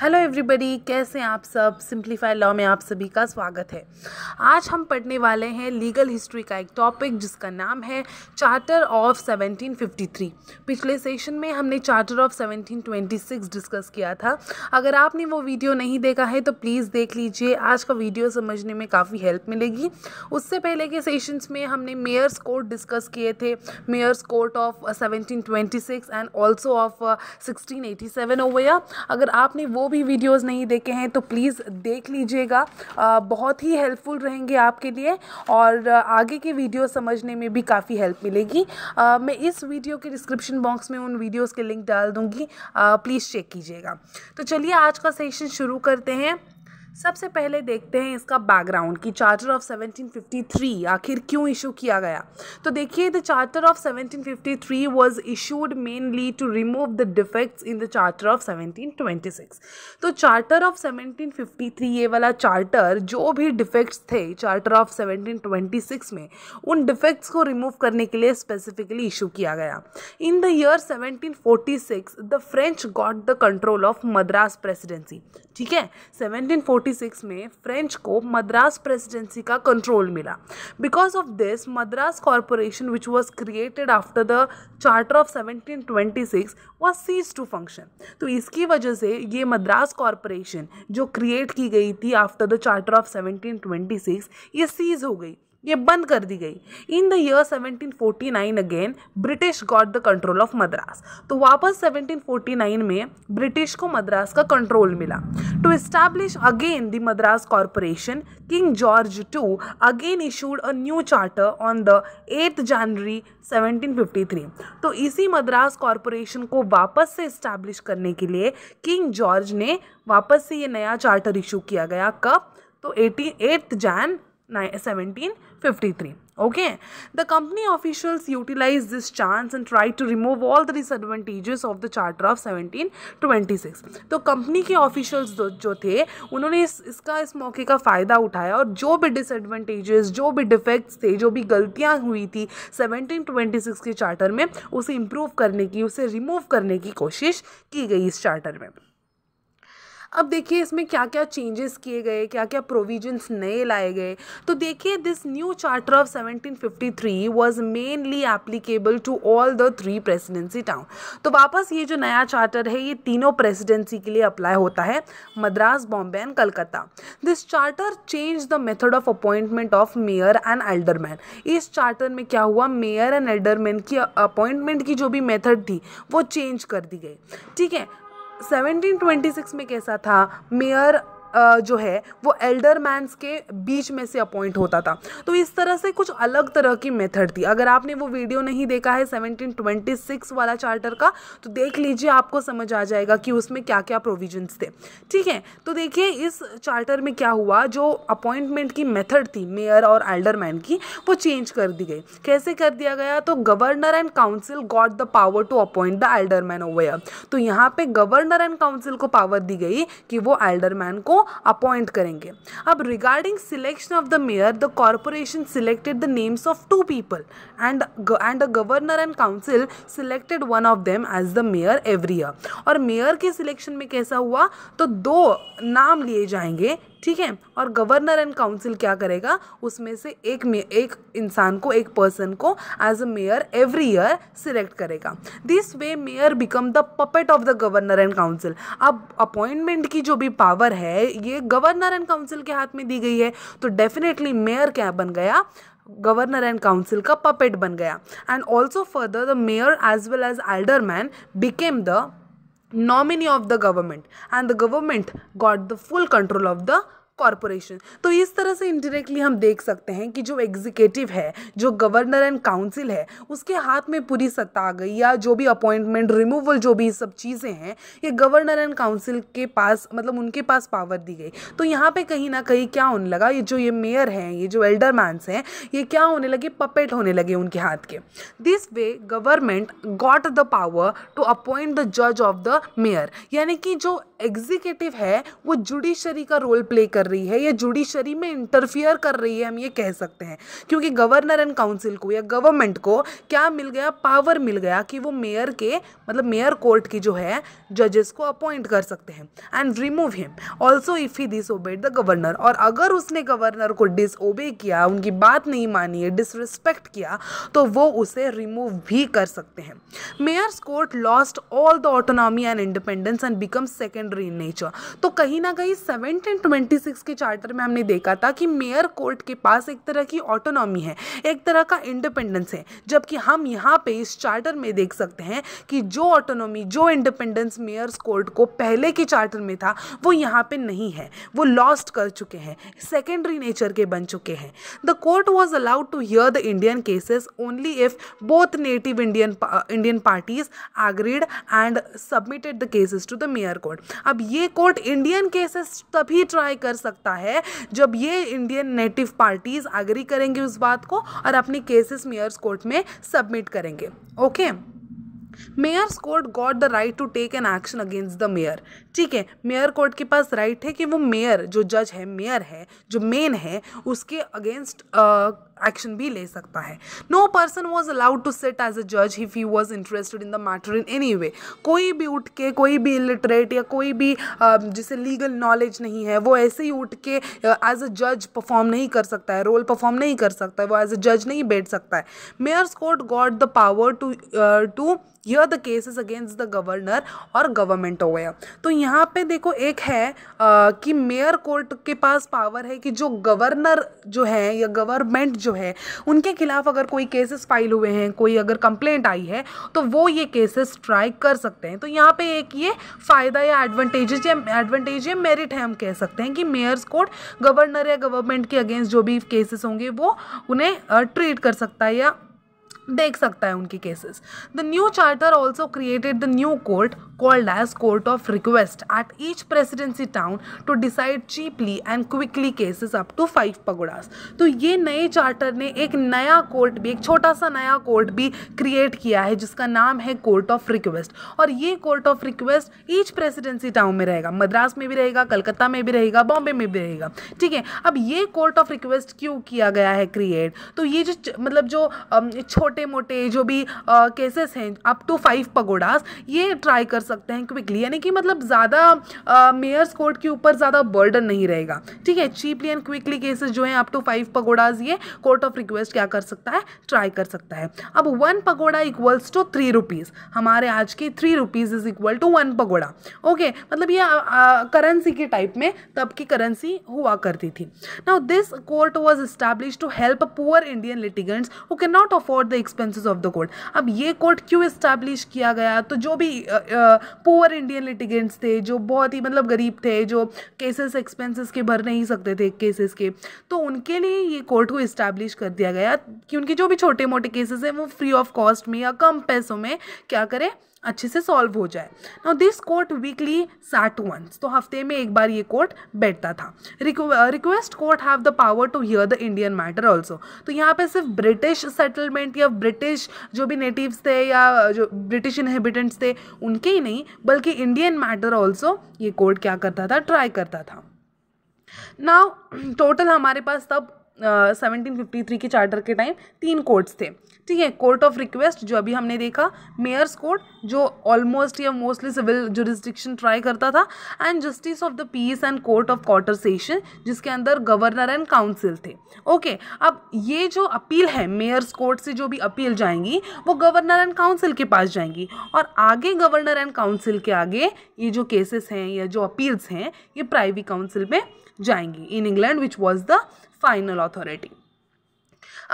hello everybody कैसे हैं आप सब सिंप्लीफाई लॉ में आप सभी का स्वागत है आज हम पढ़ने वाले हैं लीगल हिस्ट्री का एक टॉपिक जिसका नाम है चार्टर ऑफ 1753 पिछले सेशन में हमने चार्टर ऑफ 1726 डिस्कस किया था अगर आपने वो वीडियो नहीं देखा है तो प्लीज़ देख लीजिए आज का वीडियो समझने में काफ़ी हेल्प मिलेगी उससे पहले के सेशन्स में हमने मेयर्स कोर्ट डिस्कस किए थे mayor's court of seventeen and also of sixteen eighty अगर आपने वो भी वीडियोस नहीं देखे हैं तो प्लीज़ देख लीजिएगा बहुत ही हेल्पफुल रहेंगे आपके लिए और आगे की वीडियो समझने में भी काफ़ी हेल्प मिलेगी आ, मैं इस वीडियो के डिस्क्रिप्शन बॉक्स में उन वीडियोज़ के लिंक डाल दूँगी प्लीज़ चेक कीजिएगा तो चलिए आज का सेशन शुरू करते हैं सबसे पहले देखते हैं इसका बैकग्राउंड कि चार्टर ऑफ 1753 आखिर क्यों इशू किया गया तो देखिए the charter of 1753 was issued mainly to remove the defects in the charter of 1726 तो चार्टर ऑफ 1753 ये वाला चार्टर जो भी डिफेक्ट्स थे चार्टर ऑफ 1726 में उन डिफेक्ट्स को रिमूव करने के लिए स्पेसिफिकली इशू किया गया in the year seventeen the French got the control of Madras presidency ठीक है सेवनटीन 1846 में फ्रेंच को मद्रास प्रेसिडेंसी का कंट्रोल मिला because of this Madras corporation which was created after the charter of 1726 was cease to function तो इसकी वजह से ये मद्रास कॉरपोरेशन जो क्रिएट की गई थी आफ्टर द चार्टर ऑफ 1726 ये सीज हो गई ये बंद कर दी गई in the year 1749 again British got the control of Madras तो वापस 1749 में ब्रिटिश को मद्रास का कंट्रोल मिला to establish again the Madras corporation king George two again issued a new charter on the eight January 1753 तो इसी मद्रास कॉरपोरेशन को वापस से इस्टैब्लिश करने के लिए किंग जॉर्ज ने वापस से ये नया चार्टर इशू किया गया कब तो eighty eighth Jan 1753 okay the company officials utilized this chance and tried to remove all the disadvantages of the charter of 1726 तो कंपनी के ऑफिशियल्स जो थे उन्होंने इस इसका इस मौके का फ़ायदा उठाया और जो भी डिसएडवांटेजेस जो भी डिफेक्ट्स थे जो भी गलतियां हुई थी 1726 के चार्टर में उसे इम्प्रूव करने की उसे रिमूव करने की कोशिश की गई इस चार्टर में अब देखिए इसमें क्या क्या चेंजेस किए गए क्या क्या प्रोविजंस नए लाए गए तो देखिए this new charter of 1753 was mainly applicable to all the three presidency town तो वापस ये जो नया चार्टर है ये तीनों प्रेसिडेंसी के लिए अप्लाई होता है Madras Bombay and Calcutta this charter change the method of appointment of mayor and alderman इस चार्टर में क्या हुआ मेयर एंड एल्डरमैन की अपॉइंटमेंट की जो भी मेथड थी वो चेंज कर दी गई ठीक है 1726 में कैसा था मेयर जो है वो एल्डर मैंस के बीच में से अपॉइंट होता था तो इस तरह से कुछ अलग तरह की मेथड थी अगर आपने वो वीडियो नहीं देखा है 1726 वाला चार्टर का तो देख लीजिए आपको समझ आ जाएगा कि उसमें क्या क्या प्रोविजंस थे ठीक है तो देखिए इस चार्टर में क्या हुआ जो अपॉइंटमेंट की मेथड थी मेयर और मैन की वो चेंज कर दी गई कैसे कर दिया गया तो governor and council got the power to appoint the man however तो यहाँ पे गवर्नर एंड काउंसिल को पावर दी गई कि वो मैन को अपॉइंट करेंगे अब regarding selection of the mayor the corporation selected the names of two people and and the governor and council selected one of them as the mayor every year और mayor के selection में कैसा हुआ तो दो नाम लिए जाएंगे ठीक है और गवर्नर एंड काउंसिल क्या करेगा उसमें से एक एक इंसान को एक पर्सन को as a mayor every year select करेगा this way mayor become the puppet of the governor and council अब अपॉइंटमेंट की जो भी पावर है ये गवर्नर एंड काउंसिल के हाथ में दी गई है तो डेफिनेटली मेयर क्या बन गया गवर्नर एंड काउंसिल का पपेट बन गया and also further the mayor as well as alderman became the nominee of the government and the government got the full control of the corporation तो इस तरह से इनडिरेक्टली हम देख सकते हैं कि जो एग्जीक्यूटिव है जो गवर्नर एंड काउंसिल है उसके हाथ में पूरी सत्ता आ गई या जो भी अपॉइंटमेंट रिमूवल जो भी सब चीज़ें हैं ये गवर्नर एंड काउंसिल के पास मतलब उनके पास पावर दी गई तो यहाँ पे कहीं ना कहीं क्या होने लगा ये जो ये मेयर हैं ये जो एल्डर मैंस हैं ये क्या होने लगे पपेट होने लगे उनके हाथ के this way government got the power to appoint the जज ऑफ द मेयर यानी कि जो एग्जीक्यूटिव है वो जुडिशरी का रोल प्ले कर कर रही है या जुडिशरी में इंटरफियर कर रही है हम ये कह सकते हैं क्योंकि गवर्नर एंड काउंसिल को या गवर्नमेंट को क्या मिल गया पावर मिल गया कि वो मेयर के मतलब मेयर कोर्ट की जो है जजेस को अपॉइंट कर सकते हैं and remove him also if he disobeyed the governor और अगर उसने गवर्नर को डिसओबे किया उनकी बात नहीं मानी है डिसरिस्पेक्ट किया तो वो उसे रिमूव भी कर सकते हैं mayor's court lost all the autonomy and independence and become secondary in nature तो कहीं ना कहीं सेवेंटीन ट्वेंटी 1996 के चार्टर में हमने देखा था कि मेयर कोर्ट के पास एक तरह की ऑटोनॉमी है एक तरह का इंडिपेंडेंस है जबकि हम यहाँ पे इस चार्टर में देख सकते हैं कि जो ऑटोनॉमी जो इंडिपेंडेंस मेयर्स कोर्ट को पहले के चार्टर में था वो यहाँ पे नहीं है वो लॉस्ट कर चुके हैं सेकेंडरी नेचर के बन चुके हैं the court was allowed to hear the Indian cases only if both native Indian Indian parties agreed and submitted the cases to the mayor court अब ये कोर्ट इंडियन केसेस तभी ट्राई कर सकता है जब ये इंडियन नेटिव पार्टीज़ एग्री करेंगे उस बात को और अपनी केसेस मेयर्स कोर्ट में सबमिट करेंगे okay mayor's court got the right to take an action against the mayor ठीक है मेयर कोर्ट के पास राइट है कि वो मेयर जो जज है मेयर है जो मेन है उसके अगेंस्ट एक्शन भी ले सकता है no person was allowed to sit as a जज if you was interested in the matter in any way कोई भी उठ के कोई भी इलिटरेट या कोई भी जिसे लीगल नॉलेज नहीं है वो ऐसे ही उठ के एज अ जज परफॉर्म नहीं कर सकता है रोल परफॉर्म नहीं कर सकता है वो एज अ जज नहीं बैठ सकता है mayor court got the power to to hear the cases against the governor और गवर्नमेंट हो गया तो यहाँ पे देखो एक है आ, कि मेयर कोर्ट के पास पावर है कि जो गवर्नर जो है या गवर्नमेंट जो है उनके खिलाफ अगर कोई केसेस फाइल हुए हैं कोई अगर कंप्लेंट आई है तो वो ये केसेस ट्राई कर सकते हैं तो यहाँ पे एक ये फ़ायदा या एडवांटेजेस या एडवांटेज या मेरिट है हम कह सकते हैं कि मेयर्स कोर्ट गवर्नर या गवर्नमेंट के अगेंस्ट जो भी केसेस होंगे वो उन्हें ट्रीट कर सकता है या देख सकता है उनके cases the new charter also created the new court called as court of request at each presidency town to decide cheaply and quickly cases up to five pagodas तो ये नए चार्टर ने एक नया कोर्ट भी एक छोटा सा नया कोर्ट भी क्रिएट किया है जिसका नाम है कोर्ट ऑफ रिक्वेस्ट और ये court of request each presidency town में रहेगा मद्रास में भी रहेगा कलकत्ता में भी रहेगा बॉम्बे में भी रहेगा ठीक है अब ये कोर्ट ऑफ रिक्वेस्ट क्यों किया गया है क्रिएट तो ये जो मतलब जो छोटे मोटे जो भी केसेस हैं अप टू फाइव पगोड़ास ये ट्राई कर सकते हैं क्विकली यानी कि मतलब ज़्यादा मेयर्स कोर्ट के ऊपर ज़्यादा बर्डन नहीं रहेगा ठीक है चीपली एंड क्विकली केसेस जो हैं अप टू फाइव पगोड़ाज ये कोर्ट ऑफ रिक्वेस्ट क्या कर सकता है ट्राई कर सकता है अब one pagoda equals to three rupees हमारे आज के three rupees is equal to one pagoda okay मतलब ये करेंसी के टाइप में तब की करेंसी हुआ करती थी now this court was establish to help poor Indian litigants who can not afford the expenses of the court अब ये कोर्ट क्यों इस्टेब्लिश किया गया तो जो भी आ, आ, पुअर इंडियन लिटिगेंट्स थे जो बहुत ही मतलब गरीब थे जो केसेस एक्सपेंसेस के भर नहीं सकते थे केसेस के तो उनके लिए ये कोर्ट को इस्टेब्लिश कर दिया गया कि उनके जो भी छोटे मोटे केसेस हैं वो फ्री ऑफ कॉस्ट में या कम पैसों में क्या करें अच्छे से सॉल्व हो जाए now this court weekly sat once तो हफ्ते में एक बार ये कोर्ट बैठता था request court have the power to hear the Indian matter also तो यहाँ पे सिर्फ ब्रिटिश सेटलमेंट या ब्रिटिश जो भी नेटिव्स थे या uh, जो ब्रिटिश इनहेबिटेंट्स थे उनके ही नहीं बल्कि इंडियन मैटर ऑल्सो ये कोर्ट क्या करता था ट्राई करता था नाउ टोटल हमारे पास तब सेवनटीन फिफ्टी थ्री के चार्टर के टाइम तीन कोर्ट्स थे ठीक है कोर्ट ऑफ रिक्वेस्ट जो अभी हमने देखा मेयर्स कोर्ट जो ऑलमोस्ट या मोस्टली सिविल जुरिस्डिक्शन ट्राई करता था and justice of the peace and court of quarter session जिसके अंदर गवर्नर एंड काउंसिल थे ओके okay, अब ये जो अपील है मेयर्स कोर्ट से जो भी अपील जाएंगी वो गवर्नर एंड काउंसिल के पास जाएंगी और आगे गवर्नर एंड काउंसिल के आगे ये जो केसेस हैं या जो अपील्स हैं ये प्राइवी काउंसिल में जाएंगी in England which was the final authority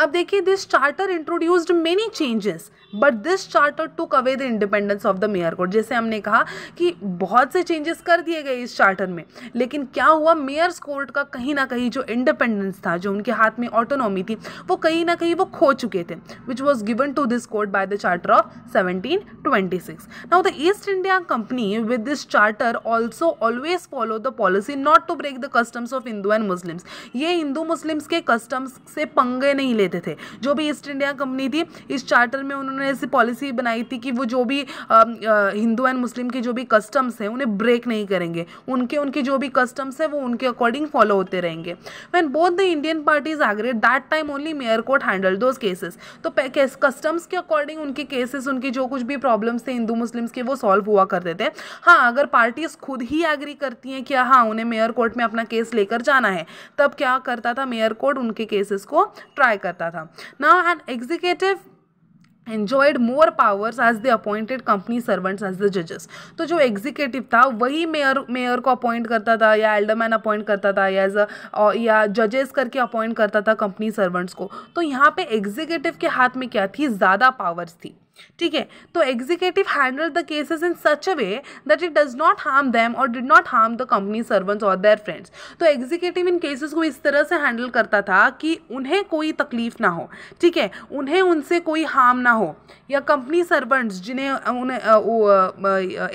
अब देखिए this charter introduced many changes but this charter took away the independence of the mayor court जैसे हमने कहा कि बहुत से चेंजेस कर दिए गए इस चार्टर में लेकिन क्या हुआ मेयर्स कोर्ट का कहीं ना कहीं जो इंडिपेंडेंस था जो उनके हाथ में ऑटोनॉमी थी वो कहीं ना कहीं वो खो चुके थे which was given to this court by the charter of seventeen twenty six now the East India company with this charter also always follow the policy not to break the customs of Hindu and Muslims ये Hindu Muslims के customs से पंगे नहीं लेते थे जो भी east India company थी इस चार्टर में उन्होंने उन्होंने ऐसी पॉलिसी बनाई थी कि वो जो भी हिंदू एंड मुस्लिम के जो भी कस्टम्स हैं उन्हें ब्रेक नहीं करेंगे उनके उनके जो भी कस्टम्स हैं वो उनके अकॉर्डिंग फॉलो होते रहेंगे when both the Indian parties agreed that time only mayor court handle those cases तो कस्टम्स के अकॉर्डिंग उनके केसेस उनकी जो कुछ भी प्रॉब्लम्स थे हिंदू मुस्लिम्स के वो सॉल्व हुआ करते थे हाँ अगर पार्टीज खुद ही एग्री करती हैं कि हाँ उन्हें मेयर कोर्ट में अपना केस लेकर जाना है तब क्या करता था मेयर कोर्ट उनके केसेस को ट्राई करता था ना and executive enjoyed more powers as the appointed company servants as the जजेस तो जो एग्जीक्यूटिव था वही मेयर मेयर को अपॉइंट करता था या एल्डर मैन अपॉइंट करता था या एज या जजेस करके अपॉइंट करता था कंपनी सर्वेंट्स को तो यहाँ पर एग्जीक्यूटिव के हाथ में क्या थी ज़्यादा पावर्स थी ठीक है तो executive handle the cases in such a way that it does not harm them और did not harm the company servants और देयर फ्रेंड्स तो एग्जीक्यूटिव इन केसेस को इस तरह से हैंडल करता था कि उन्हें कोई तकलीफ ना हो ठीक है उन्हें उनसे कोई हार्म ना हो या कंपनी सर्वेंट्स जिन्हें उन्हें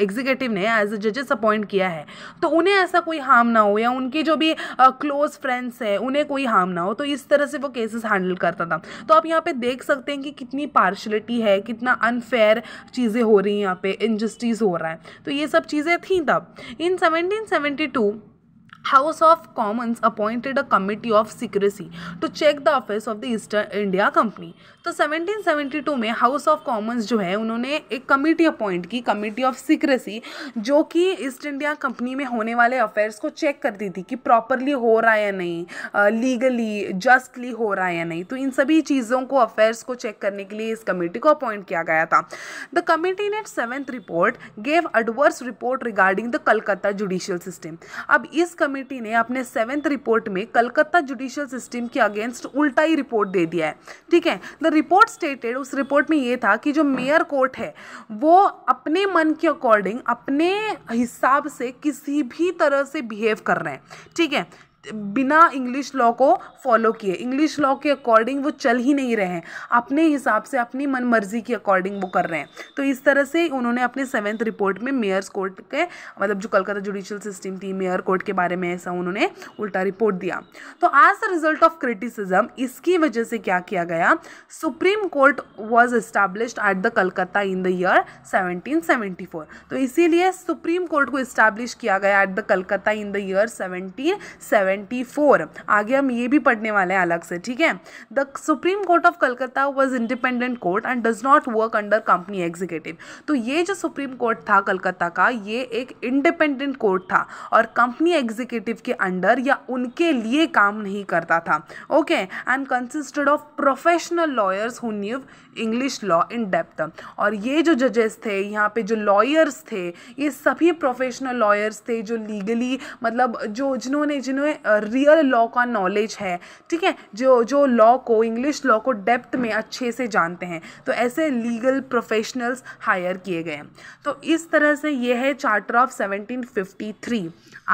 एग्जीक्यूटिव ने एज ए जजेस अपॉइंट किया है तो उन्हें ऐसा कोई हार्म ना हो या उनके जो भी क्लोज फ्रेंड्स हैं उन्हें कोई हार्म ना हो तो इस तरह से वो केसेस हैंडल करता था तो आप यहाँ पे देख सकते हैं कि कितनी पार्शलिटी है कितना अनफेयर चीज़ें हो रही हैं यहाँ पे इनजस्टिस हो रहा है तो ये सब चीज़ें थी तब in seventeen House of Commons appointed a committee of secrecy to check the affairs of the Eastern India company तो 1772 में हाउस ऑफ कॉमन्स जो है उन्होंने एक कमेटी अपॉइंट की कमेटी ऑफ सीक्रेसी जो कि ईस्ट इंडिया कंपनी में होने वाले अफेयर्स को चेक करती थी कि प्रॉपरली हो रहा है या नहीं लीगली जस्टली हो रहा है या नहीं तो इन सभी चीज़ों को अफेयर्स को चेक करने के लिए इस कमेटी को अपॉइंट किया गया था the committee net seventh report gave adverse report regarding the Calcutta judicial system अब इस कमिटी कमेटी ने अपने सेवेंथ रिपोर्ट में कलकत्ता जुडिशियल सिस्टम के अगेंस्ट उल्टा ही रिपोर्ट दे दिया है ठीक है द रिपोर्ट स्टेटेड उस रिपोर्ट में ये था कि जो मेयर कोर्ट है वो अपने मन के अकॉर्डिंग अपने हिसाब से किसी भी तरह से बिहेव कर रहे हैं ठीक है बिना इंग्लिश लॉ को फॉलो किए इंग्लिश लॉ के अकॉर्डिंग वो चल ही नहीं रहे हैं अपने हिसाब से अपनी मन मर्जी के अकॉर्डिंग वो कर रहे हैं तो इस तरह से उन्होंने अपने सेवेंथ रिपोर्ट में मेयर्स कोर्ट के मतलब जो कलकत्ता जुडिशल सिस्टम थी मेयर कोर्ट के बारे में ऐसा उन्होंने उल्टा रिपोर्ट दिया तो as a result of criticism इसकी वजह से क्या किया गया supreme court was established at the Calcutta in the year seventeen तो इसीलिए सुप्रीम कोर्ट को इस्टेब्लिश किया गया at the Calcutta in the year seventeen twenty four आगे हम ये भी पढ़ने वाले हैं अलग से ठीक है the supreme court of Calcutta was independent court and does not work under company executive तो ये जो सुप्रीम कोर्ट था कलकत्ता का ये एक इंडिपेंडेंट कोर्ट था और कंपनी एग्जीक्यूटिव के अंडर या उनके लिए काम नहीं करता था okay and consisted of professional lawyers who knew English law in depth और ये जो जजेस थे यहाँ पे जो लॉयर्स थे ये सभी प्रोफेशनल लॉयर्स थे जो लीगली मतलब जो जिन्होंने जिन्होंने रियल लॉ का नॉलेज है ठीक है जो जो लॉ को इंग्लिश लॉ को डेप्थ में अच्छे से जानते हैं तो ऐसे लीगल प्रोफेशनल्स हायर किए गए तो इस तरह से ये है चार्टर ऑफ 1753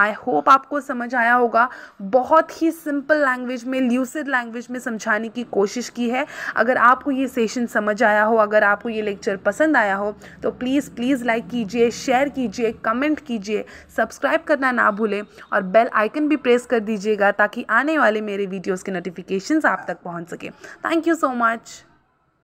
आई होप आपको समझ आया होगा बहुत ही सिंपल लैंग्वेज में ल्यूसिड लैंग्वेज में समझाने की कोशिश की है अगर आपको ये सेशन समझ आया हो अगर आपको ये लेक्चर पसंद आया हो तो प्लीज़ प्लीज़ लाइक कीजिए शेयर कीजिए कमेंट कीजिए सब्सक्राइब करना ना भूलें और बेल आइकन भी प्रेस कर दीजिएगा ताकि आने वाले मेरे वीडियोज़ के नोटिफिकेशंस आप तक पहुँच सके थैंक यू सो मच